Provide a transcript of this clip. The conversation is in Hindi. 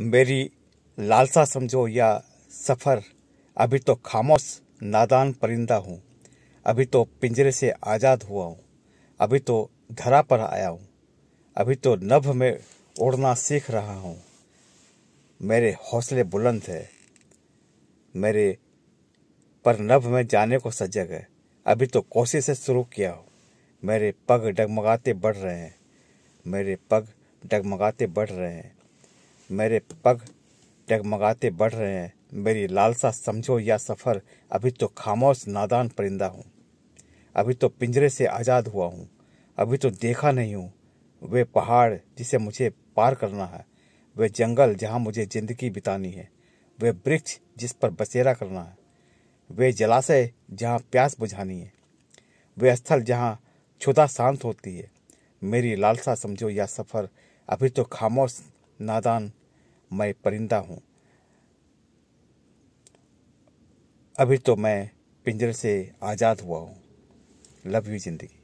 मेरी लालसा समझो या सफ़र अभी तो खामोश नादान परिंदा हूँ अभी तो पिंजरे से आज़ाद हुआ हूँ अभी तो धरा पर आया हूँ अभी तो नभ में उड़ना सीख रहा हूँ मेरे हौसले बुलंद है मेरे पर नभ में जाने को सजग है अभी तो कोशिश से शुरू किया हूँ मेरे पग डगमगाते बढ़ रहे हैं मेरे पग डगमगाते बढ़ रहे हैं मेरे पग टगमगाते बढ़ रहे हैं मेरी लालसा समझो या सफ़र अभी तो खामोश नादान परिंदा हूँ अभी तो पिंजरे से आज़ाद हुआ हूँ अभी तो देखा नहीं हूँ वे पहाड़ जिसे मुझे पार करना है वे जंगल जहाँ मुझे ज़िंदगी बितानी है वे वृक्ष जिस पर बसेरा करना है वे जलाशय जहाँ प्यास बुझानी है वे स्थल जहाँ छुदा शांत होती है मेरी लालसा समझो या सफ़र अभी तो खामोश नादान मैं परिंदा हूँ अभी तो मैं पिंजरे से आज़ाद हुआ हूँ लव यू जिंदगी